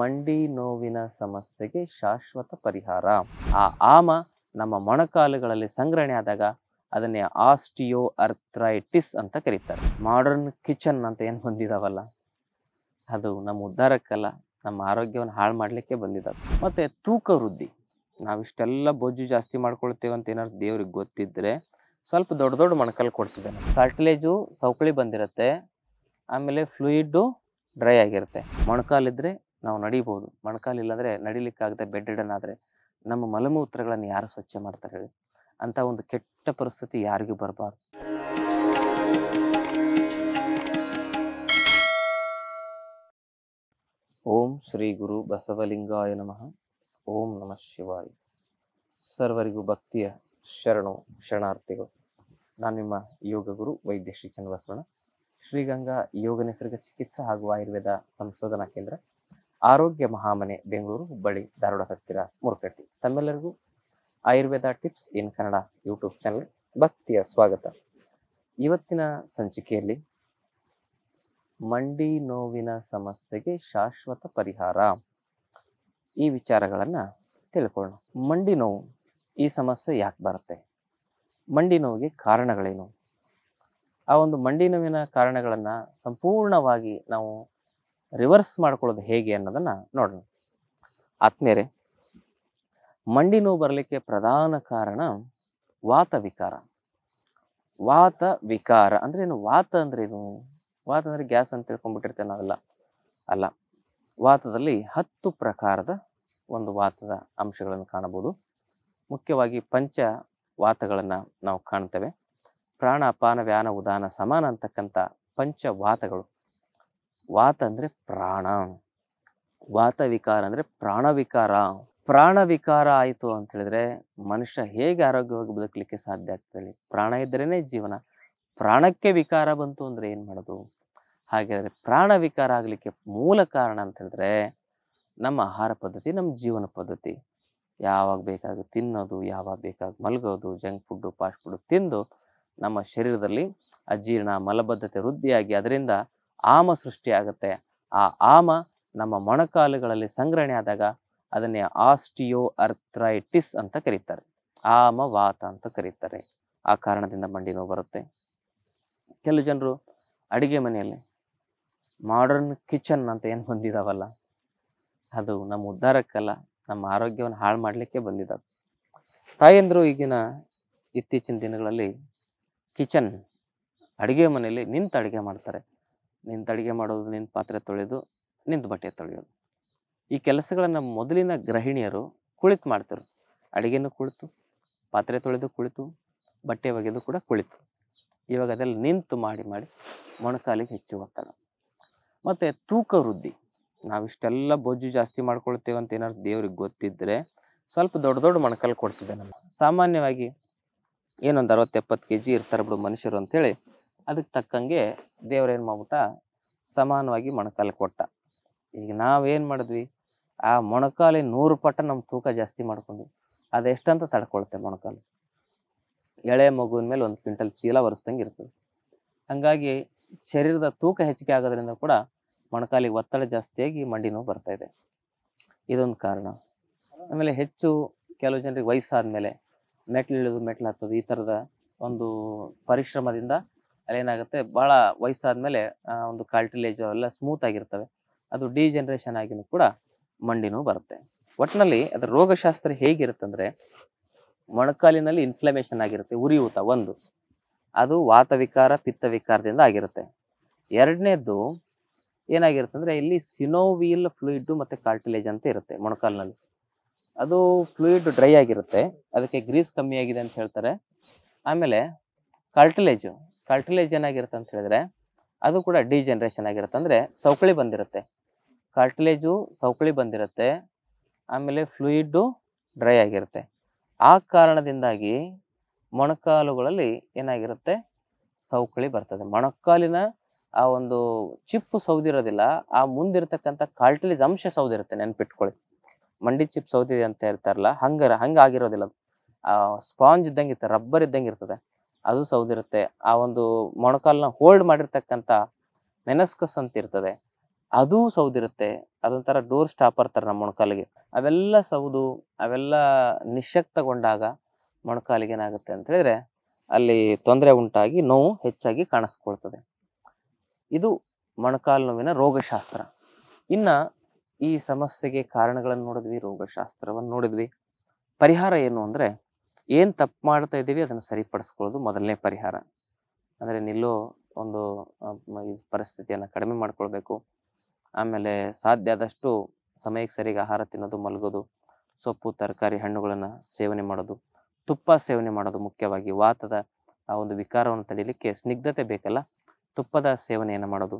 ಮಂಡಿ ನೋವಿನ ಸಮಸ್ಯೆಗೆ ಶಾಶ್ವತ ಪರಿಹಾರ ಆ ಆಮ ನಮ್ಮ ಮೊಣಕಾಲುಗಳಲ್ಲಿ ಸಂಗ್ರಹಣೆ ಆದಾಗ ಅದನ್ನೇ ಆಸ್ಟಿಯೋ ಅರ್ಥ್ರೈಟಿಸ್ ಅಂತ ಕರೀತಾರೆ ಮಾಡರ್ನ್ ಕಿಚನ್ ಅಂತ ಏನು ಬಂದಿದಾವಲ್ಲ ಅದು ನಮ್ಮ ಉದ್ಧಾರಕ್ಕಲ್ಲ ನಮ್ಮ ಆರೋಗ್ಯವನ್ನು ಹಾಳು ಮಾಡಲಿಕ್ಕೆ ಬಂದಿದ್ದಾವೆ ಮತ್ತು ತೂಕ ವೃದ್ಧಿ ನಾವಿಷ್ಟೆಲ್ಲ ಬೊಜ್ಜು ಜಾಸ್ತಿ ಮಾಡ್ಕೊಳ್ತೇವೆ ಅಂತ ಏನಾದ್ರು ದೇವ್ರಿಗೆ ಗೊತ್ತಿದ್ದರೆ ಸ್ವಲ್ಪ ದೊಡ್ಡ ದೊಡ್ಡ ಮೊಣಕಾಲು ಕೊಡ್ತಿದ್ದಾನೆ ಕಾರ್ಟಿಲೇಜು ಸೌಕಳಿ ಬಂದಿರುತ್ತೆ ಆಮೇಲೆ ಫ್ಲೂಯಿಡ್ಡು ಡ್ರೈ ಆಗಿರುತ್ತೆ ಮೊಣಕಾಲಿದ್ರೆ ನಾವು ನಡಿಬೋದು ಮೊಣಕಾಲು ಇಲ್ಲಾಂದರೆ ನಡಿಲಿಕ್ಕಾಗದೆ ಬೆಡ್ ಆದರೆ ನಮ್ಮ ಮಲಮೂತ್ರಗಳನ್ನು ಯಾರು ಸ್ವಚ್ಛ ಮಾಡ್ತಾರೆ ಹೇಳಿ ಅಂತ ಒಂದು ಕೆಟ್ಟ ಪರಿಸ್ಥಿತಿ ಯಾರಿಗೂ ಬರಬಾರ್ದು ಓಂ ಶ್ರೀ ಗುರು ಬಸವಲಿಂಗಾಯ ನಮಃ ಓಂ ನಮಃ ಶಿವಾಯ ಸರ್ವರಿಗೂ ಭಕ್ತಿಯ ಶರಣು ಶರಣಾರ್ಥಿಗಳು ನಾನು ನಿಮ್ಮ ಯೋಗ ಗುರು ವೈದ್ಯ ಶ್ರೀ ಚನ್ನಬಸವಣ್ಣ ಶ್ರೀಗಂಗಾ ಯೋಗ ನಿಸರ್ಗ ಚಿಕಿತ್ಸಾ ಹಾಗೂ ಆಯುರ್ವೇದ ಸಂಶೋಧನಾ ಕೇಂದ್ರ ಆರೋಗ್ಯ ಮಹಾಮನೆ ಬೆಂಗಳೂರು ಹುಬ್ಬಳ್ಳಿ ಧಾರವಾಡ ಹತ್ತಿರ ಮುರುಕಟ್ಟಿ ತಮ್ಮೆಲ್ಲರಿಗೂ Ayurveda tips in Kannada YouTube channel ಭಕ್ತಿಯ ಸ್ವಾಗತ ಇವತ್ತಿನ ಸಂಚಿಕೆಯಲ್ಲಿ ಮಂಡಿ ನೋವಿನ ಸಮಸ್ಯೆಗೆ ಶಾಶ್ವತ ಪರಿಹಾರ ಈ ವಿಚಾರಗಳನ್ನು ತಿಳ್ಕೊಳ್ಳೋಣ ಮಂಡಿ ನೋವು ಈ ಸಮಸ್ಯೆ ಯಾಕೆ ಬರುತ್ತೆ ಮಂಡಿ ನೋವಿಗೆ ಕಾರಣಗಳೇನು ಆ ಒಂದು ಮಂಡಿ ನೋವಿನ ಕಾರಣಗಳನ್ನು ಸಂಪೂರ್ಣವಾಗಿ ನಾವು ರಿವರ್ಸ್ ಮಾಡ್ಕೊಳ್ಳೋದು ಹೇಗೆ ಅನ್ನೋದನ್ನು ನೋಡೋಣ ಆತ್ಮೀಯರೇ ಮಂಡಿ ನೋವು ಬರಲಿಕ್ಕೆ ಪ್ರಧಾನ ಕಾರಣ ವಾತ ವಿಕಾರ ವಾತ ವಿಕಾರ ಅಂದ್ರೆ ಏನು ವಾತ ಅಂದರೆ ಏನು ವಾತ ಅಂದರೆ ಗ್ಯಾಸ್ ಅಂತ ತಿಳ್ಕೊಂಡ್ಬಿಟ್ಟಿರ್ತೇವೆ ನಾವೆಲ್ಲ ಅಲ್ಲ ವಾತದಲ್ಲಿ ಹತ್ತು ಪ್ರಕಾರದ ಒಂದು ವಾತದ ಅಂಶಗಳನ್ನು ಕಾಣಬಹುದು ಮುಖ್ಯವಾಗಿ ಪಂಚ ವಾತಗಳನ್ನು ನಾವು ಕಾಣ್ತೇವೆ ಪ್ರಾಣ ಅಪಾನ ವ್ಯಾನ ಉದಾನ ಸಮಾನ ಅಂತಕ್ಕಂಥ ಪಂಚವಾತಗಳು ವಾತ ಅಂದರೆ ಪ್ರಾಣ ವಾತ ವಿಕಾರ ಅಂದರೆ ಪ್ರಾಣವಿಕಾರ ವಿಕಾರ ಆಯಿತು ಅಂತ ಹೇಳಿದ್ರೆ ಮನುಷ್ಯ ಹೇಗೆ ಆರೋಗ್ಯವಾಗಿ ಬದುಕಲಿಕ್ಕೆ ಸಾಧ್ಯ ಆಗ್ತದೆ ಪ್ರಾಣ ಇದ್ದರೇನೆ ಜೀವನ ಪ್ರಾಣಕ್ಕೆ ವಿಕಾರ ಬಂತು ಅಂದರೆ ಏನು ಮಾಡೋದು ಹಾಗಾದರೆ ಪ್ರಾಣ ವಿಕಾರ ಆಗಲಿಕ್ಕೆ ಮೂಲ ಕಾರಣ ಅಂತ ಹೇಳಿದ್ರೆ ನಮ್ಮ ಆಹಾರ ಪದ್ಧತಿ ನಮ್ಮ ಜೀವನ ಪದ್ಧತಿ ಯಾವಾಗ ಬೇಕಾಗ ತಿನ್ನೋದು ಯಾವಾಗ ಬೇಕಾಗ ಮಲಗೋದು ಜಂಕ್ ಫುಡ್ಡು ಫಾಸ್ಟ್ ಫುಡ್ ತಿಂದು ನಮ್ಮ ಶರೀರದಲ್ಲಿ ಅಜೀರ್ಣ ಮಲಬದ್ಧತೆ ವೃದ್ಧಿಯಾಗಿ ಅದರಿಂದ ಆಮ ಸೃಷ್ಟಿಯಾಗುತ್ತೆ ಆ ಆಮ ನಮ್ಮ ಮೊಣಕಾಲುಗಳಲ್ಲಿ ಸಂಗ್ರಹಣೆ ಆದಾಗ ಅದನ್ನೇ ಆಸ್ಟಿಯೋ ಅರ್ಥ್ರೈಟಿಸ್ ಅಂತ ಕರೀತಾರೆ ಆಮ ವಾತ ಅಂತ ಕರೀತಾರೆ ಆ ಕಾರಣದಿಂದ ಮಂಡಿ ನೋವು ಬರುತ್ತೆ ಕೆಲವು ಜನರು ಅಡಿಗೆ ಮನೆಯಲ್ಲಿ ಮಾಡರ್ನ್ ಕಿಚನ್ ಅಂತ ಏನು ಬಂದಿದಾವಲ್ಲ ಅದು ನಮ್ಮ ಉದ್ಧಾರಕ್ಕಲ್ಲ ನಮ್ಮ ಆರೋಗ್ಯವನ್ನು ಹಾಳು ಮಾಡಲಿಕ್ಕೆ ಬಂದಿದ್ದಾವೆ ತಾಯಂದರು ಈಗಿನ ಇತ್ತೀಚಿನ ದಿನಗಳಲ್ಲಿ ಕಿಚನ್ ಅಡುಗೆ ಮನೆಯಲ್ಲಿ ನಿಂತು ಅಡುಗೆ ಮಾಡ್ತಾರೆ ನಿಂತು ಅಡುಗೆ ಮಾಡೋದು ನಿಂತು ಪಾತ್ರೆ ತೊಳೆಯೋದು ನಿಂತು ಬಟ್ಟೆ ತೊಳೆಯೋದು ಈ ಕೆಲಸಗಳನ್ನು ಮೊದಲಿನ ಗೃಹಿಣಿಯರು ಕುಳಿತು ಮಾಡ್ತಾರೆ ಅಡುಗೆನೂ ಕುಳಿತು ಪಾತ್ರೆ ತೊಳೆದು ಕುಳಿತು ಬಟ್ಟೆ ಒಗೆದು ಕೂಡ ಕುಳಿತು ಇವಾಗ ಅದೆಲ್ಲ ನಿಂತು ಮಾಡಿ ಮಾಡಿ ಮೊಣಕಾಲಿಗೆ ಹೆಚ್ಚು ಒತ್ತಡ ಮತ್ತು ತೂಕ ವೃದ್ಧಿ ನಾವಿಷ್ಟೆಲ್ಲ ಬೊಜ್ಜು ಜಾಸ್ತಿ ಮಾಡ್ಕೊಳ್ತೇವೆ ಅಂತ ಏನಾದ್ರು ದೇವ್ರಿಗೆ ಗೊತ್ತಿದ್ದರೆ ಸ್ವಲ್ಪ ದೊಡ್ಡ ದೊಡ್ಡ ಮೊಣಕಾಲು ಕೊಡ್ತಿದ್ದೆ ನಮ್ಮ ಸಾಮಾನ್ಯವಾಗಿ ಏನೊಂದು ಎಪ್ಪತ್ತು ಕೆ ಜಿ ಇರ್ತಾರೆ ಬಿಡು ಮನುಷ್ಯರು ಅಂಥೇಳಿ ಅದಕ್ಕೆ ತಕ್ಕಂಗೆ ದೇವ್ರೇನು ಮಾಡ್ಬಿಟ್ಟ ಸಮಾನವಾಗಿ ಮೊಣಕಾಲು ಕೊಟ್ಟ ಈಗ ನಾವೇನು ಮಾಡಿದ್ವಿ ಆ ಮೊಣಕಾಲಿನ ನೂರು ಪಟ್ಟ ನಮ್ಮ ತೂಕ ಜಾಸ್ತಿ ಮಾಡ್ಕೊಂಡ್ವಿ ಅದೆಷ್ಟಂತ ತಡ್ಕೊಳುತ್ತೆ ಮೊಣಕಾಲು ಎಳೆ ಮಗುವಿನ ಮೇಲೆ ಒಂದು ಕ್ವಿಂಟಲ್ ಚೀಲ ಒರೆಸ್ದಂಗೆ ಇರ್ತದೆ ಹಂಗಾಗಿ ಶರೀರದ ತೂಕ ಹೆಚ್ಚಿಗೆ ಆಗೋದ್ರಿಂದ ಕೂಡ ಮೊಣಕಾಲಿಗೆ ಒತ್ತಡ ಜಾಸ್ತಿಯಾಗಿ ಮಂಡಿ ನೋವು ಬರ್ತಾ ಇದೆ ಇದೊಂದು ಕಾರಣ ಆಮೇಲೆ ಹೆಚ್ಚು ಕೆಲವು ಜನರಿಗೆ ವಯಸ್ಸಾದ ಮೇಲೆ ಮೆಟ್ಲು ಇಳಿದು ಮೆಟ್ಲು ಹತ್ತೋದು ಈ ಥರದ ಒಂದು ಪರಿಶ್ರಮದಿಂದ ಅಲ್ಲೇನಾಗುತ್ತೆ ಭಾಳ ಮೇಲೆ ಒಂದು ಕಾಲ್ಟಿಲೇಜ್ ಎಲ್ಲ ಸ್ಮೂತ್ ಆಗಿರ್ತವೆ ಅದು ಡಿ ಆಗಿನೂ ಕೂಡ ಮಂಡಿನೂ ಬರುತ್ತೆ ಒಟ್ಟಿನಲ್ಲಿ ಅದರ ರೋಗಶಾಸ್ತ್ರ ಹೇಗಿರುತ್ತಂದ್ರೆ ಮೊಣಕಾಲಿನಲ್ಲಿ ಇನ್ಫ್ಲಮೇಷನ್ ಆಗಿರುತ್ತೆ ಉರಿಯೂತ ಒಂದು ಅದು ವಾತವಿಕಾರ ಪಿತ್ತವಿಕಾರದಿಂದ ಪಿತ್ತ ವಿಕಾರದಿಂದ ಆಗಿರುತ್ತೆ ಎರಡನೇದು ಏನಾಗಿರುತ್ತೆ ಅಂದರೆ ಇಲ್ಲಿ ಸಿನೋವೀಲ್ ಫ್ಲೂಯಿಡ್ ಮತ್ತು ಕಾಲ್ಟಿಲೇಜ್ ಅಂತ ಇರುತ್ತೆ ಮೊಣಕಾಲಿನಲ್ಲಿ ಅದು ಫ್ಲೂಯಿಡ್ ಡ್ರೈ ಆಗಿರುತ್ತೆ ಅದಕ್ಕೆ ಗ್ರೀಸ್ ಕಮ್ಮಿ ಆಗಿದೆ ಅಂತ ಹೇಳ್ತಾರೆ ಆಮೇಲೆ ಕಾಲ್ಟಿಲೇಜು ಕಾರ್ಟಿಲೇಜ್ ಏನಾಗಿರುತ್ತೆ ಅಂತ ಹೇಳಿದ್ರೆ ಅದು ಕೂಡ ಡಿ ಜನ್ರೇಷನ್ ಆಗಿರುತ್ತೆ ಅಂದರೆ ಸೌಕಳಿ ಬಂದಿರುತ್ತೆ ಕಾರ್ಟಿಲೇಜು ಸೌಕಳಿ ಬಂದಿರುತ್ತೆ ಆಮೇಲೆ ಫ್ಲೂಯಿಡ್ಡು ಡ್ರೈ ಆಗಿರುತ್ತೆ ಆ ಕಾರಣದಿಂದಾಗಿ ಮೊಣಕಾಲುಗಳಲ್ಲಿ ಏನಾಗಿರುತ್ತೆ ಸೌಕಳಿ ಬರ್ತದೆ ಮೊಣಕಾಲಿನ ಆ ಒಂದು ಚಿಪ್ಪು ಸೌದಿರೋದಿಲ್ಲ ಆ ಮುಂದಿರತಕ್ಕಂಥ ಕಾರ್ಟಿಲೇಜ್ ಅಂಶ ಸೌದಿರುತ್ತೆ ನೆನ್ಪಿಟ್ಕೊಳ್ಳಿ ಮಂಡಿ ಚಿಪ್ ಸೌದಿದೆ ಅಂತ ಹೇಳ್ತಾರಲ್ಲ ಹಂಗರ ಹಂಗೆ ಆಗಿರೋದಿಲ್ಲ ಆ ಸ್ಪಾಂಜ್ ಇದ್ದಂಗೆ ಇರ್ತದೆ ರಬ್ಬರ್ ಇದ್ದಂಗೆ ಇರ್ತದೆ ಅದು ಸೌದಿರುತ್ತೆ ಆ ಒಂದು ಮೊಣಕಾಲ್ನ ಹೋಲ್ಡ್ ಮಾಡಿರ್ತಕ್ಕಂಥ ಮೆನಸ್ಕಸ್ ಅಂತ ಇರ್ತದೆ ಅದು ಸೌದಿರುತ್ತೆ ಅದೊಂಥರ ಡೋರ್ ಸ್ಟಾಪರ್ ಥರ ನಮ್ಮ ಮೊಣಕಾಲಿಗೆ ಅವೆಲ್ಲ ಸೌದು ಅವೆಲ್ಲ ನಿಶಕ್ತಗೊಂಡಾಗ ಮೊಣಕಾಲಿಗೆ ಏನಾಗುತ್ತೆ ಅಂತ ಹೇಳಿದ್ರೆ ಅಲ್ಲಿ ತೊಂದರೆ ಉಂಟಾಗಿ ನೋವು ಹೆಚ್ಚಾಗಿ ಕಾಣಿಸ್ಕೊಳ್ತದೆ ಇದು ಮೊಣಕಾಲು ನೋವಿನ ರೋಗಶಾಸ್ತ್ರ ಇನ್ನು ಈ ಸಮಸ್ಯೆಗೆ ಕಾರಣಗಳನ್ನು ನೋಡಿದ್ವಿ ರೋಗಶಾಸ್ತ್ರವನ್ನು ನೋಡಿದ್ವಿ ಪರಿಹಾರ ಏನು ಅಂದರೆ ಏನು ತಪ್ಪು ಮಾಡ್ತಾ ಇದ್ದೀವಿ ಅದನ್ನು ಸರಿಪಡಿಸ್ಕೊಳ್ಳೋದು ಮೊದಲನೇ ಪರಿಹಾರ ಅಂದರೆ ನಿಲ್ಲೋ ಒಂದು ಪರಿಸ್ಥಿತಿಯನ್ನು ಕಡಿಮೆ ಮಾಡ್ಕೊಳ್ಬೇಕು ಆಮೇಲೆ ಸಾಧ್ಯ ಆದಷ್ಟು ಸಮಯಕ್ಕೆ ಸರಿಗೆ ಆಹಾರ ತಿನ್ನೋದು ಮಲಗೋದು ಸೊಪ್ಪು ತರಕಾರಿ ಹಣ್ಣುಗಳನ್ನು ಸೇವನೆ ಮಾಡೋದು ತುಪ್ಪ ಸೇವನೆ ಮಾಡೋದು ಮುಖ್ಯವಾಗಿ ವಾತದ ಆ ಒಂದು ವಿಕಾರವನ್ನು ತಡೆಯಲಿಕ್ಕೆ ಸ್ನಿಗ್ಧತೆ ಬೇಕಲ್ಲ ತುಪ್ಪದ ಸೇವನೆಯನ್ನು ಮಾಡೋದು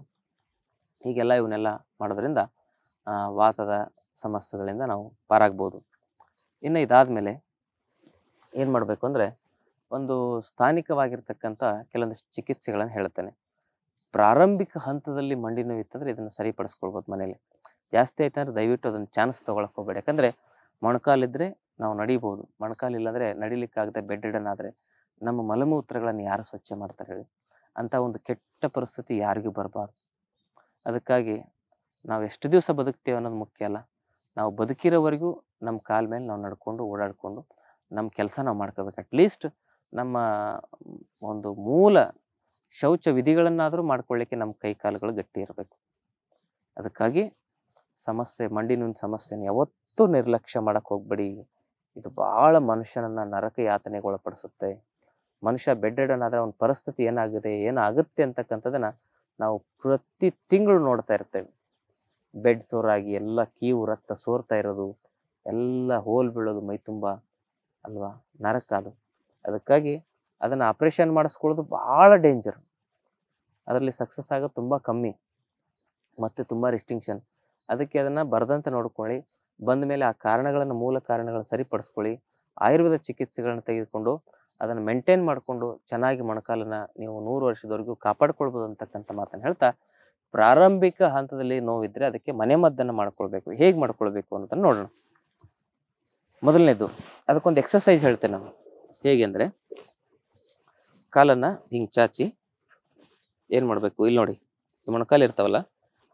ಹೀಗೆಲ್ಲ ಇವನ್ನೆಲ್ಲ ಮಾಡೋದ್ರಿಂದ ವಾತದ ಸಮಸ್ಯೆಗಳಿಂದ ನಾವು ಪಾರಾಗ್ಬೋದು ಇನ್ನು ಇದಾದ ಮೇಲೆ ಏನು ಮಾಡಬೇಕು ಅಂದರೆ ಒಂದು ಸ್ಥಾನಿಕವಾಗಿರ್ತಕ್ಕಂಥ ಕೆಲವೊಂದಷ್ಟು ಚಿಕಿತ್ಸೆಗಳನ್ನು ಹೇಳ್ತೇನೆ ಪ್ರಾರಂಭಿಕ ಹಂತದಲ್ಲಿ ಮಂಡಿ ನೋವು ಇತ್ತಂದರೆ ಇದನ್ನು ಸರಿಪಡಿಸ್ಕೊಳ್ಬೋದು ಮನೇಲಿ ಜಾಸ್ತಿ ಆಯ್ತು ಅಂದರೆ ದಯವಿಟ್ಟು ಅದನ್ನು ಚಾನ್ಸ್ ತೊಗೊಳಕ್ಕೆ ಹೋಗಬೇಡಿ ಯಾಕಂದರೆ ಮೊಣಕಾಲಿದ್ದರೆ ನಾವು ನಡೀಬೋದು ಮೊಣಕಾಲಿಲ್ಲ ಅಂದರೆ ನಡಿಲಿಕ್ಕಾಗದೆ ಬೆಡ್ ಇಡನಾದರೆ ಆದರೆ ನಮ್ಮ ಮಲಮೂತ್ರಗಳನ್ನು ಯಾರು ಸ್ವಚ್ಛ ಮಾಡ್ತಾರೆ ಹೇಳಿ ಅಂಥ ಒಂದು ಕೆಟ್ಟ ಪರಿಸ್ಥಿತಿ ಯಾರಿಗೂ ಬರಬಾರ್ದು ಅದಕ್ಕಾಗಿ ನಾವು ಎಷ್ಟು ದಿವಸ ಬದುಕ್ತೇವೆ ಅನ್ನೋದು ಮುಖ್ಯ ಅಲ್ಲ ನಾವು ಬದುಕಿರೋವರೆಗೂ ನಮ್ಮ ಕಾಲ ಮೇಲೆ ನಾವು ನಡ್ಕೊಂಡು ಓಡಾಡಿಕೊಂಡು ನಮ್ಮ ಕೆಲಸ ನಾವು ಮಾಡ್ಕೋಬೇಕು ಅಟ್ಲೀಸ್ಟ್ ನಮ್ಮ ಒಂದು ಮೂಲ ಶೌಚ ವಿಧಿಗಳನ್ನಾದರೂ ಮಾಡ್ಕೊಳ್ಳಿಕ್ಕೆ ನಮ್ಮ ಕೈ ಕಾಲುಗಳು ಗಟ್ಟಿ ಇರಬೇಕು ಅದಕ್ಕಾಗಿ ಸಮಸ್ಯೆ ಮಂಡಿನ ಸಮಸ್ಯೆನ ಯಾವತ್ತೂ ನಿರ್ಲಕ್ಷ್ಯ ಮಾಡಕ್ಕೆ ಹೋಗ್ಬೇಡಿ ಇದು ಭಾಳ ಮನುಷ್ಯನನ್ನು ನರಕ ಯಾತನೆಗೆ ಒಳಪಡಿಸುತ್ತೆ ಮನುಷ್ಯ ಬೆಡ್ಡೆಡನಾದರೆ ಅವನ ಪರಿಸ್ಥಿತಿ ಏನಾಗಿದೆ ಏನಾಗುತ್ತೆ ಅಂತಕ್ಕಂಥದ್ದನ್ನು ನಾವು ಪ್ರತಿ ತಿಂಗಳು ನೋಡ್ತಾ ಇರ್ತೇವೆ ಬೆಡ್ ಸೋರಾಗಿ ಎಲ್ಲ ಕೀವು ರಕ್ತ ಸೋರ್ತಾ ಇರೋದು ಎಲ್ಲ ಹೋಲ್ ಬೀಳೋದು ಮೈ ತುಂಬ ಅಲ್ವಾ ನರಕ ಅದು ಅದಕ್ಕಾಗಿ ಅದನ್ನು ಆಪ್ರೇಷನ್ ಮಾಡಿಸ್ಕೊಳ್ಳೋದು ಭಾಳ ಡೇಂಜರ್ ಅದರಲ್ಲಿ ಸಕ್ಸಸ್ ಆಗೋದು ತುಂಬ ಕಮ್ಮಿ ಮತ್ತು ತುಂಬ ರಿಸ್ಟಿಂಕ್ಷನ್ ಅದಕ್ಕೆ ಅದನ್ನು ಬರೆದಂತೆ ನೋಡ್ಕೊಳ್ಳಿ ಬಂದ ಮೇಲೆ ಆ ಕಾರಣಗಳನ್ನು ಮೂಲ ಕಾರಣಗಳನ್ನು ಸರಿಪಡಿಸ್ಕೊಳ್ಳಿ ಆಯುರ್ವೇದ ಚಿಕಿತ್ಸೆಗಳನ್ನು ತೆಗೆದುಕೊಂಡು ಅದನ್ನು ಮೇಂಟೈನ್ ಮಾಡಿಕೊಂಡು ಚೆನ್ನಾಗಿ ಮೊಣಕಾಲನ್ನು ನೀವು ನೂರು ವರ್ಷದವರೆಗೂ ಕಾಪಾಡ್ಕೊಳ್ಬೋದು ಅಂತಕ್ಕಂಥ ಮಾತನ್ನು ಹೇಳ್ತಾ ಪ್ರಾರಂಭಿಕ ಹಂತದಲ್ಲಿ ನೋವಿದ್ದರೆ ಅದಕ್ಕೆ ಮನೆಮದ್ದನ್ನು ಮಾಡ್ಕೊಳ್ಬೇಕು ಹೇಗೆ ಮಾಡ್ಕೊಳ್ಬೇಕು ಅನ್ನೋದನ್ನು ನೋಡೋಣ ಮೊದಲನೇದು ಅದಕ್ಕೊಂದು ಎಕ್ಸಸೈಸ್ ಹೇಳ್ತೇನೆ ನಾನು ಹೇಗೆ ಅಂದರೆ ಕಾಲನ್ನು ಹಿಂಗೆ ಚಾಚಿ ಏನು ಮಾಡಬೇಕು ಇಲ್ಲಿ ನೋಡಿ ಈ ಮೊಣಕಾಲು ಇರ್ತಾವಲ್ಲ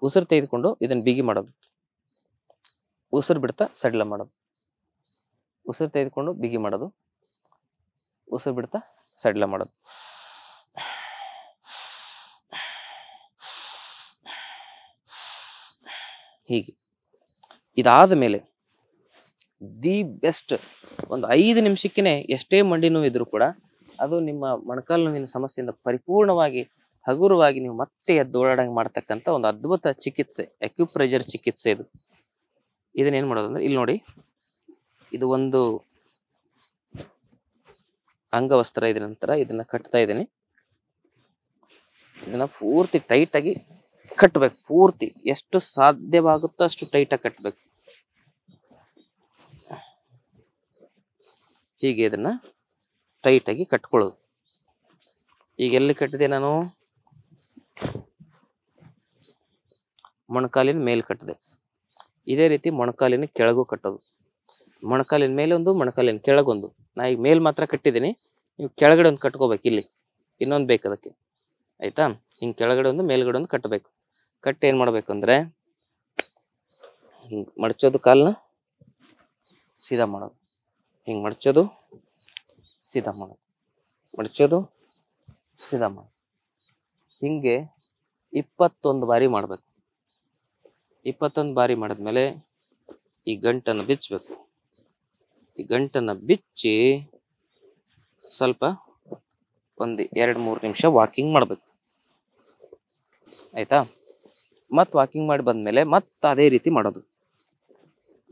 ಉಸಿರು ತೆಗೆದುಕೊಂಡು ಇದನ್ನು ಬಿಗಿ ಮಾಡೋದು ಉಸಿರು ಬಿಡ್ತಾ ಸಡಿಲ ಮಾಡೋದು ಉಸಿರು ತೆಗೆದುಕೊಂಡು ಬಿಗಿ ಮಾಡೋದು ಉಸಿರು ಬಿಡ್ತಾ ಸಡಿಲ ಮಾಡೋದು ಹೀಗೆ ಇದಾದ ಮೇಲೆ ದಿ ಬೆಸ್ಟ್ ಒಂದು ಐದು ನಿಮಿಷಕ್ಕೇ ಎಷ್ಟೇ ಮಂಡಿ ನೋವು ಇದ್ರೂ ಕೂಡ ಅದು ನಿಮ್ಮ ಮೊಣಕಾಲು ನೋವಿನ ಸಮಸ್ಯೆಯಿಂದ ಪರಿಪೂರ್ಣವಾಗಿ ಹಗುರವಾಗಿ ನೀವು ಮತ್ತೆ ಎದ್ದು ಓಡಾಡಂಗೆ ಮಾಡ್ತಕ್ಕಂಥ ಒಂದು ಅದ್ಭುತ ಚಿಕಿತ್ಸೆ ಅಕ್ಯುಪ್ರೆಜರ್ ಚಿಕಿತ್ಸೆ ಇದು ಇದನ್ನೇನು ಮಾಡೋದಂದ್ರೆ ಇಲ್ಲಿ ನೋಡಿ ಇದು ಒಂದು ಅಂಗವಸ್ತ್ರ ಇದ ನಂತರ ಇದನ್ನ ಕಟ್ತಾ ಇದ್ದೀನಿ ಇದನ್ನ ಪೂರ್ತಿ ಟೈಟಾಗಿ ಕಟ್ಟಬೇಕು ಪೂರ್ತಿ ಎಷ್ಟು ಸಾಧ್ಯವಾಗುತ್ತೋ ಅಷ್ಟು ಟೈಟಾಗಿ ಕಟ್ಟಬೇಕು ಹೀಗೆ ಇದನ್ನು ಟೈಟಾಗಿ ಕಟ್ಕೊಳ್ಳೋದು ಈಗ ಎಲ್ಲಿ ಕಟ್ಟಿದೆ ನಾನು ಮೊಣಕಾಲಿನ ಮೇಲೆ ಕಟ್ಟಿದೆ ಇದೇ ರೀತಿ ಮೊಣಕಾಲಿನ ಕೆಳಗೂ ಕಟ್ಟೋದು ಮೊಣಕಾಲಿನ ಮೇಲೆ ಒಂದು ಮೊಣಕಾಲಿನ ಕೆಳಗೊಂದು ನಾ ಈಗ ಮೇಲೆ ಮಾತ್ರ ಕಟ್ಟಿದ್ದೀನಿ ನೀವು ಕೆಳಗಡೆ ಒಂದು ಕಟ್ಕೋಬೇಕು ಇಲ್ಲಿ ಇನ್ನೊಂದು ಬೇಕು ಅದಕ್ಕೆ ಆಯಿತಾ ಹಿಂಗೆ ಕೆಳಗಡೆ ಒಂದು ಮೇಲ್ಗಡೆ ಒಂದು ಕಟ್ಟಬೇಕು ಕಟ್ಟಿ ಏನು ಮಾಡಬೇಕು ಹಿಂಗೆ ಮಡಚೋದು ಕಾಲನ್ನ ಸೀದಾ ಮಾಡೋದು ಹಿಂಗೆ ಮಡಚೋದು ಸೀದಾ ಮಾಡೋದು ಮಡ್ಚೋದು ಸೀದಾ ಮಾಡೋದು ಹಿಂಗೆ ಇಪ್ಪತ್ತೊಂದು ಬಾರಿ ಮಾಡಬೇಕು ಇಪ್ಪತ್ತೊಂದು ಬಾರಿ ಮಾಡಿದ್ಮೇಲೆ ಈ ಗಂಟನ್ನು ಬಿಚ್ಚಬೇಕು ಈ ಗಂಟನ್ನು ಬಿಚ್ಚಿ ಸ್ವಲ್ಪ ಒಂದು ಎರಡು ಮೂರು ನಿಮಿಷ ವಾಕಿಂಗ್ ಮಾಡಬೇಕು ಆಯಿತಾ ಮತ್ತು ವಾಕಿಂಗ್ ಮಾಡಿ ಮೇಲೆ ಮತ್ತೆ ಅದೇ ರೀತಿ ಮಾಡೋದು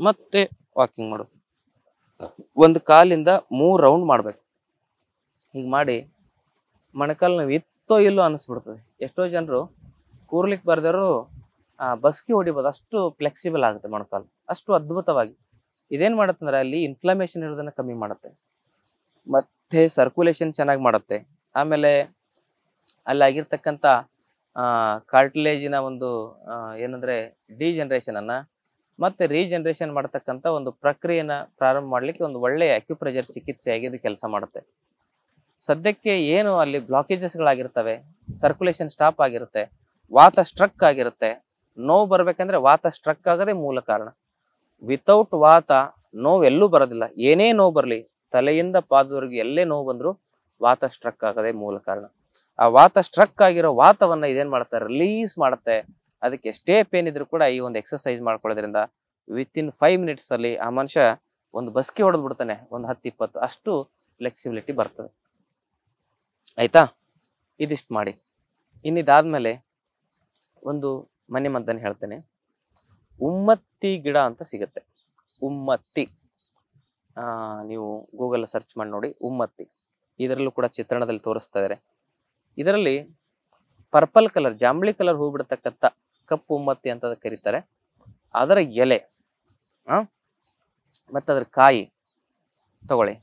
ಮತ್ತೆ ವಾಕಿಂಗ್ ಮಾಡೋದು ಒಂದು ಕಾಲಿಂದ ಮೂರು ರೌಂಡ್ ಮಾಡ್ಬೇಕು ಹೀಗೆ ಮಾಡಿ ಮೊಣಕಾಲು ನಾವು ಇತ್ತೋ ಇಲ್ಲೋ ಅನ್ನಿಸ್ಬಿಡ್ತದೆ ಎಷ್ಟೋ ಜನರು ಕೂರ್ಲಿಕ್ಕೆ ಬರೆದವರು ಬಸ್ಗೆ ಹೊಡಿಬೋದು ಅಷ್ಟು ಫ್ಲೆಕ್ಸಿಬಲ್ ಆಗುತ್ತೆ ಮೊಣಕಾಲು ಅಷ್ಟು ಅದ್ಭುತವಾಗಿ ಇದೇನು ಮಾಡುತ್ತೆ ಅಂದ್ರೆ ಅಲ್ಲಿ ಇನ್ಫ್ಲಮೇಷನ್ ಇರೋದನ್ನ ಕಮ್ಮಿ ಮಾಡುತ್ತೆ ಮತ್ತೆ ಸರ್ಕ್ಯುಲೇಷನ್ ಚೆನ್ನಾಗಿ ಮಾಡುತ್ತೆ ಆಮೇಲೆ ಅಲ್ಲಿ ಆಗಿರ್ತಕ್ಕಂಥ ಕಾರ್ಟಿಲೇಜಿನ ಒಂದು ಏನಂದ್ರೆ ಡಿಜನ್ರೇಷನನ್ನು ಅನ್ನ ಮತ್ತೆ ರೀಜನರೇಷನ್ ಮಾಡತಕ್ಕಂತ ಒಂದು ಪ್ರಕ್ರಿಯೆನ ಪ್ರಾರಂಭ ಮಾಡಲಿಕ್ಕೆ ಒಂದು ಒಳ್ಳೆಯ ಅಕ್ಯುಪ್ರೆಜರ್ ಚಿಕಿತ್ಸೆಯಾಗಿ ಕೆಲಸ ಮಾಡುತ್ತೆ ಸದ್ಯಕ್ಕೆ ಏನು ಅಲ್ಲಿ ಬ್ಲಾಕೇಜಸ್ಗಳಾಗಿರ್ತವೆ ಸರ್ಕ್ಯುಲೇಷನ್ ಸ್ಟಾಪ್ ಆಗಿರುತ್ತೆ ವಾತ ಸ್ಟ್ರಕ್ ಆಗಿರುತ್ತೆ ನೋವು ಬರಬೇಕಂದ್ರೆ ವಾತ ಸ್ಟ್ರಕ್ ಆಗದೆ ಮೂಲ ಕಾರಣ ವಿತೌಟ್ ವಾತ ನೋವು ಎಲ್ಲೂ ಬರೋದಿಲ್ಲ ಏನೇ ನೋವು ಬರಲಿ ತಲೆಯಿಂದ ಪಾದವರೆಗೆ ಎಲ್ಲೇ ನೋವು ಬಂದರೂ ವಾತ ಸ್ಟ್ರಕ್ ಆಗದೆ ಮೂಲ ಕಾರಣ ಆ ವಾತ ಸ್ಟ್ರಕ್ ಆಗಿರೋ ವಾತವನ್ನ ಇದೇನು ಮಾಡುತ್ತೆ ರಿಲೀಸ್ ಮಾಡುತ್ತೆ ಅದಕ್ಕೆ ಸ್ಟೇಪ್ ಪೇನ್ ಕೂಡ ಈ ಒಂದು ಎಕ್ಸರ್ಸೈಸ್ ಮಾಡ್ಕೊಳ್ಳೋದ್ರಿಂದ ವಿತಿನ್ ಫೈವ್ ಮಿನಿಟ್ಸ್ ಅಲ್ಲಿ ಆ ಮನುಷ್ಯ ಒಂದು ಬಸ್ಕಿ ಹೊಡೆದು ಬಿಡ್ತಾನೆ ಒಂದು ಹತ್ತು ಇಪ್ಪತ್ತು ಅಷ್ಟು ಫ್ಲೆಕ್ಸಿಬಿಲಿಟಿ ಬರ್ತದೆ ಆಯ್ತಾ ಇದಿಷ್ಟು ಮಾಡಿ ಇನ್ನಿದಾದ್ಮೇಲೆ ಒಂದು ಮನೆ ಮದ್ದನ್ನು ಹೇಳ್ತೇನೆ ಉಮ್ಮತ್ತಿ ಗಿಡ ಅಂತ ಸಿಗುತ್ತೆ ಉಮ್ಮತ್ತಿ ನೀವು ಗೂಗಲ್ ಸರ್ಚ್ ಮಾಡಿ ನೋಡಿ ಉಮ್ಮತ್ತಿ ಇದರಲ್ಲೂ ಕೂಡ ಚಿತ್ರಣದಲ್ಲಿ ತೋರಿಸ್ತಾ ಇದ್ದಾರೆ ಇದರಲ್ಲಿ ಪರ್ಪಲ್ ಕಲರ್ ಜಾಂಬಳಿ ಕಲರ್ ಹೂ ಬಿಡ್ತಕ್ಕಂಥ ಕಪ್ಪು ಮತ್ತಿ ಅಂತ ಕರೀತಾರೆ ಅದರ ಎಲೆ ಮತ್ತೆ ಅದ್ರ ಕಾಯಿ ತಗೊಳ್ಳಿ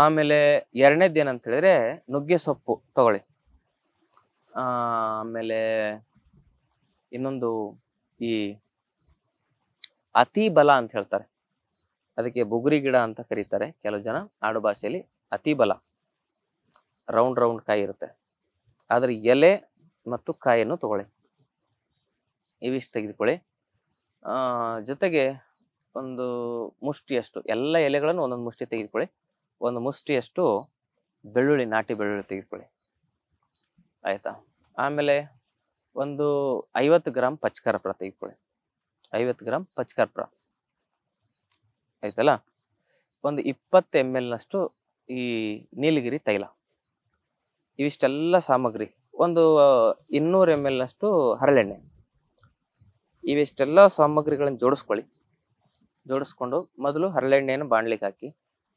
ಆಮೇಲೆ ಎರಡನೇದು ಏನಂತ ಹೇಳಿದ್ರೆ ನುಗ್ಗೆ ಸೊಪ್ಪು ತಗೊಳ್ಳಿ ಆಮೇಲೆ ಇನ್ನೊಂದು ಈ ಅತಿ ಬಲ ಅಂತ ಹೇಳ್ತಾರೆ ಅದಕ್ಕೆ ಬುಗುರಿ ಗಿಡ ಅಂತ ಕರೀತಾರೆ ಕೆಲವು ಜನ ಆಡು ಭಾಷೆಯಲ್ಲಿ ಅತಿ ಬಲ ರೌಂಡ್ ರೌಂಡ್ ಕಾಯಿ ಇರುತ್ತೆ ಅದರ ಎಲೆ ಮತ್ತು ಕಾಯಿಯನ್ನು ತಗೊಳ್ಳಿ ಇವಿಷ್ಟು ತೆಗೆದುಕೊಳ್ಳಿ ಜೊತೆಗೆ ಒಂದು ಮುಷ್ಟಿಯಷ್ಟು ಎಲ್ಲ ಎಲೆಗಳನ್ನು ಒಂದೊಂದು ಮುಷ್ಟಿ ತೆಗೆದುಕೊಳ್ಳಿ ಒಂದು ಮುಷ್ಟಿಯಷ್ಟು ಬೆಳ್ಳುಳ್ಳಿ ನಾಟಿ ಬೆಳ್ಳುಳ್ಳಿ ತೆಗೆದುಕೊಳ್ಳಿ ಆಯಿತಾ ಆಮೇಲೆ ಒಂದು ಐವತ್ತು ಗ್ರಾಮ್ ಪಚ್ಕರ್ಪುರ ತೆಗೆದುಕೊಳ್ಳಿ ಐವತ್ತು ಗ್ರಾಮ್ ಪಚ್ಕರ್ಪುರ ಆಯ್ತಲ್ಲ ಒಂದು ಇಪ್ಪತ್ತು ಎಮ್ ಎಲ್ನಷ್ಟು ಈ ನೀಲಗಿರಿ ತೈಲ ಇವಿಷ್ಟೆಲ್ಲ ಸಾಮಗ್ರಿ ಒಂದು ಇನ್ನೂರು ಎಮ್ ಎಲ್ನಷ್ಟು ಹರಳೆಣ್ಣೆ ಇವಿಷ್ಟೆಲ್ಲ ಸಾಮಗ್ರಿಗಳನ್ನು ಜೋಡಿಸ್ಕೊಳ್ಳಿ ಜೋಡಿಸ್ಕೊಂಡು ಮೊದಲು ಹರಳೆಣ್ಣೆಯನ್ನು ಬಾಣಲಿಗೆ ಹಾಕಿ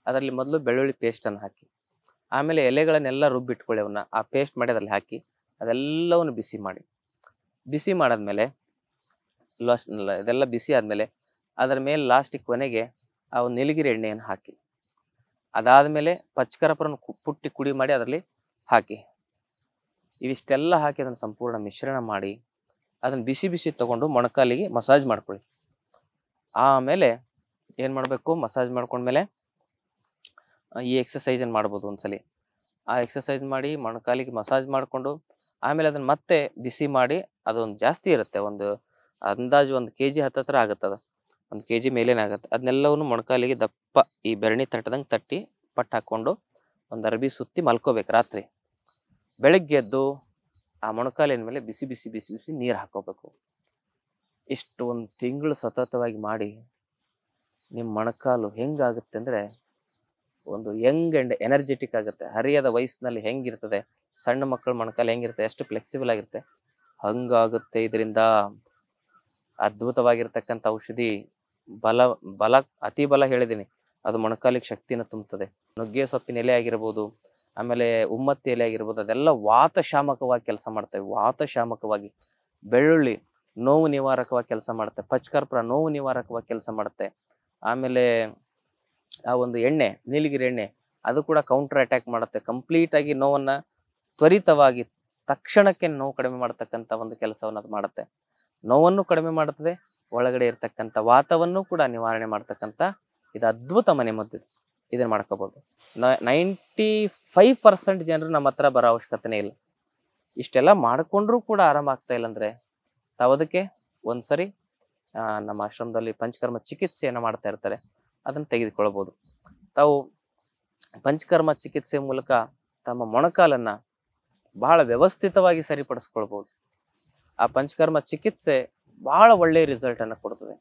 ಅದರಲ್ಲಿ ಮೊದಲು ಬೆಳ್ಳುಳ್ಳಿ ಪೇಸ್ಟನ್ನು ಹಾಕಿ ಆಮೇಲೆ ಎಲೆಗಳನ್ನೆಲ್ಲ ರುಬ್ಬಿಟ್ಕೊಳ್ಳಿ ಅವನ್ನ ಆ ಪೇಸ್ಟ್ ಮಾಡಿ ಅದರಲ್ಲಿ ಹಾಕಿ ಅದೆಲ್ಲವನ್ನು ಬಿಸಿ ಮಾಡಿ ಬಿಸಿ ಮಾಡಾದ್ಮೇಲೆ ಲಾಸ್ಟ್ ಇದೆಲ್ಲ ಬಿಸಿ ಆದಮೇಲೆ ಅದರ ಮೇಲೆ ಲಾಸ್ಟಿಗೆ ಕೊನೆಗೆ ಆ ಒಂದು ನೀಲಗಿರಿ ಎಣ್ಣೆಯನ್ನು ಹಾಕಿ ಅದಾದಮೇಲೆ ಪಚ್ಕರಪುರನ ಪುಟ್ಟಿ ಕುಡಿ ಮಾಡಿ ಅದರಲ್ಲಿ ಹಾಕಿ ಇವಿಷ್ಟೆಲ್ಲ ಹಾಕಿ ಅದನ್ನು ಸಂಪೂರ್ಣ ಮಿಶ್ರಣ ಮಾಡಿ ಅದನ್ನು ಬಿಸಿ ಬಿಸಿ ತೊಗೊಂಡು ಮೊಣಕಾಲಿಗೆ ಮಸಾಜ್ ಮಾಡ್ಕೊಳ್ಳಿ ಆಮೇಲೆ ಏನು ಮಾಡಬೇಕು ಮಸಾಜ್ ಮಾಡ್ಕೊಂಡ್ಮೇಲೆ ಈ ಎಕ್ಸಸೈಜನ್ನು ಮಾಡ್ಬೋದು ಒಂದ್ಸಲಿ ಆ ಎಕ್ಸಸೈಜ್ ಮಾಡಿ ಮೊಣಕಾಲಿಗೆ ಮಸಾಜ್ ಮಾಡಿಕೊಂಡು ಆಮೇಲೆ ಅದನ್ನು ಮತ್ತೆ ಬಿಸಿ ಮಾಡಿ ಅದೊಂದು ಜಾಸ್ತಿ ಇರುತ್ತೆ ಒಂದು ಅಂದಾಜು ಒಂದು ಕೆ ಜಿ ಹತ್ತತ್ರ ಆಗುತ್ತೆ ಅದು ಒಂದು ಕೆ ಜಿ ಮೇಲೇನೆ ಆಗುತ್ತೆ ಅದನ್ನೆಲ್ಲವನ್ನು ಮೊಣಕಾಲಿಗೆ ದಪ್ಪ ಈ ಬೆರಣಿ ತಟ್ಟದಂಗೆ ತಟ್ಟಿ ಪಟ್ಟು ಹಾಕ್ಕೊಂಡು ಒಂದು ಅರಬಿ ಸುತ್ತಿ ಮಲ್ಕೋಬೇಕು ರಾತ್ರಿ ಬೆಳಗ್ಗೆ ಎದ್ದು ಆ ಮೊಣಕಾಲಿನ ಮೇಲೆ ಬಿಸಿ ಬಿಸಿ ಬಿಸಿ ಬಿಸಿ ನೀರು ಹಾಕೋಬೇಕು ಇಷ್ಟು ಒಂದು ತಿಂಗಳು ಸತತವಾಗಿ ಮಾಡಿ ನಿಮ್ಮ ಮೊಣಕಾಲು ಹೆಂಗಾಗುತ್ತೆ ಅಂದರೆ ಒಂದು ಯಂಗ್ ಆ್ಯಂಡ್ ಎನರ್ಜೆಟಿಕ್ ಆಗುತ್ತೆ ಹರಿಯದ ವಯಸ್ಸಿನಲ್ಲಿ ಹೆಂಗಿರ್ತದೆ ಸಣ್ಣ ಮಕ್ಕಳ ಮೊಣಕಾಲು ಹೆಂಗಿರುತ್ತೆ ಎಷ್ಟು ಫ್ಲೆಕ್ಸಿಬಲ್ ಆಗಿರುತ್ತೆ ಹಂಗಾಗುತ್ತೆ ಇದರಿಂದ ಅದ್ಭುತವಾಗಿರ್ತಕ್ಕಂಥ ಔಷಧಿ ಬಲ ಬಲ ಅತಿ ಬಲ ಹೇಳಿದ್ದೀನಿ ಅದು ಮೊಣಕಾಲಿಗೆ ಶಕ್ತಿನ ತುಂಬುತ್ತದೆ ನುಗ್ಗೆ ಸೊಪ್ಪಿನ ಎಲೆ ಆಗಿರ್ಬೋದು ಆಮೇಲೆ ಉಮ್ಮತ್ತಿ ಎಲೆ ಆಗಿರ್ಬೋದು ಅದೆಲ್ಲ ವಾತಶಾಮಕವಾಗಿ ಕೆಲಸ ಮಾಡ್ತವೆ ವಾತಶಾಮಕವಾಗಿ ಬೆಳ್ಳುಳ್ಳಿ ನೋವು ನಿವಾರಕವಾಗಿ ಕೆಲಸ ಮಾಡುತ್ತೆ ಪಚ್ಕರ್ಪುರ ನೋವು ನಿವಾರಕವಾಗಿ ಕೆಲಸ ಮಾಡುತ್ತೆ ಆಮೇಲೆ ಆ ಒಂದು ಎಣ್ಣೆ ನೀಲಗಿರಿ ಎಣ್ಣೆ ಅದು ಕೂಡ ಕೌಂಟರ್ ಅಟ್ಯಾಕ್ ಮಾಡುತ್ತೆ ಕಂಪ್ಲೀಟ್ ಆಗಿ ನೋವನ್ನು ತ್ವರಿತವಾಗಿ ತಕ್ಷಣಕ್ಕೆ ನೋವು ಕಡಿಮೆ ಮಾಡತಕ್ಕಂಥ ಒಂದು ಕೆಲಸವನ್ನು ಅದು ಮಾಡುತ್ತೆ ನೋವನ್ನು ಕಡಿಮೆ ಮಾಡುತ್ತದೆ ಒಳಗಡೆ ಇರತಕ್ಕಂಥ ವಾತವನ್ನು ಕೂಡ ನಿವಾರಣೆ ಮಾಡ್ತಕ್ಕಂಥ ಇದು ಅದ್ಭುತ ಮನೆ ಮದ್ದು ಇದನ್ನು ಮಾಡ್ಕೋಬಹುದು ನೈಂಟಿ ಫೈವ್ ಪರ್ಸೆಂಟ್ ಜನರು ನಮ್ಮ ಹತ್ರ ಬರೋ ಅವಶ್ಯಕತೆನೇ ಇಲ್ಲ ಇಷ್ಟೆಲ್ಲ ಮಾಡಿಕೊಂಡ್ರೂ ಕೂಡ ಆರಾಮ ಆಗ್ತಾ ಇಲ್ಲ ಅದಕ್ಕೆ ತಾವದಕ್ಕೆ ಒಂದ್ಸರಿ ನಮ್ಮ ಆಶ್ರಮದಲ್ಲಿ ಪಂಚಕರ್ಮ ಚಿಕಿತ್ಸೆಯನ್ನು ಮಾಡ್ತಾ ಇರ್ತಾರೆ ಅದನ್ನು ತೆಗೆದುಕೊಳ್ಬೋದು ತಾವು ಪಂಚಕರ್ಮ ಚಿಕಿತ್ಸೆ ಮೂಲಕ ತಮ್ಮ ಮೊಣಕಾಲನ್ನು ಬಹಳ ವ್ಯವಸ್ಥಿತವಾಗಿ ಸರಿಪಡಿಸ್ಕೊಳ್ಬೋದು ಆ ಪಂಚಕರ್ಮ ಚಿಕಿತ್ಸೆ ಬಹಳ ಒಳ್ಳೆಯ ರಿಸಲ್ಟನ್ನು ಕೊಡ್ತದೆ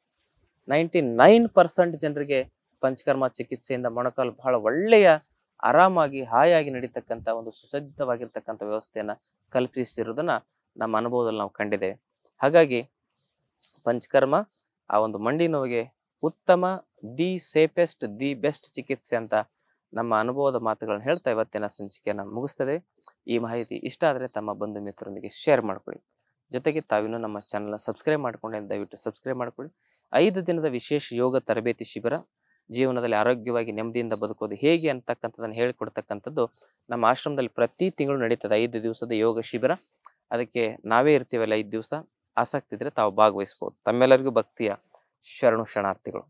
ನೈಂಟಿ ನೈನ್ ಪರ್ಸೆಂಟ್ ಜನರಿಗೆ ಪಂಚಕರ್ಮ ಚಿಕಿತ್ಸೆಯಿಂದ ಮೊಣಕಾಲು ಬಹಳ ಒಳ್ಳೆಯ ಆರಾಮಾಗಿ ಹಾಯಾಗಿ ನಡೀತಕ್ಕಂಥ ಒಂದು ಸುಸಜ್ಜಿತವಾಗಿರ್ತಕ್ಕಂಥ ವ್ಯವಸ್ಥೆಯನ್ನು ಕಲ್ಪಿಸಿರುವುದನ್ನ ನಮ್ಮ ಅನುಭವದಲ್ಲಿ ನಾವು ಕಂಡಿದ್ದೇವೆ ಹಾಗಾಗಿ ಪಂಚಕರ್ಮ ಆ ಒಂದು ಮಂಡಿ ನೋವಿಗೆ ಉತ್ತಮ ದಿ ಸೇಫೆಸ್ಟ್ ದಿ ಬೆಸ್ಟ್ ಚಿಕಿತ್ಸೆ ಅಂತ ನಮ್ಮ ಅನುಭವದ ಮಾತುಗಳನ್ನು ಹೇಳ್ತಾ ಇವತ್ತಿನ ಸಂಚಿಕೆಯನ್ನು ಮುಗಿಸ್ತದೆ ಈ ಮಾಹಿತಿ ಇಷ್ಟ ಆದರೆ ತಮ್ಮ ಬಂಧು ಮಿತ್ರರೊಂದಿಗೆ ಶೇರ್ ಮಾಡಿಕೊಳ್ಳಿ ಜೊತೆಗೆ ತಾವಿನ್ನೂ ನಮ್ಮ ಚಾನಲ್ನ ಸಬ್ಸ್ಕ್ರೈಬ್ ಮಾಡ್ಕೊಂಡೆ ದಯವಿಟ್ಟು ಸಬ್ಸ್ಕ್ರೈಬ್ ಮಾಡಿಕೊಳ್ಳಿ ಐದು ದಿನದ ವಿಶೇಷ ಯೋಗ ತರಬೇತಿ ಶಿಬಿರ ಜೀವನದಲ್ಲಿ ಆರೋಗ್ಯವಾಗಿ ನೆಮ್ಮದಿಯಿಂದ ಬದುಕೋದು ಹೇಗೆ ಅಂತಕ್ಕಂಥದ್ದನ್ನು ಹೇಳಿಕೊಡ್ತಕ್ಕಂಥದ್ದು ನಮ್ಮ ಆಶ್ರಮದಲ್ಲಿ ಪ್ರತಿ ತಿಂಗಳು ನಡೀತದೆ ಐದು ದಿವಸದ ಯೋಗ ಶಿಬಿರ ಅದಕ್ಕೆ ನಾವೇ ಇರ್ತೀವಲ್ಲ ಐದು ದಿವಸ ಆಸಕ್ತಿ ಇದ್ರೆ ತಾವು ಭಾಗವಹಿಸ್ಬೋದು ತಮ್ಮೆಲ್ಲರಿಗೂ ಭಕ್ತಿಯ ಶರಣು ಶರಣಾರ್ಥಿಗಳು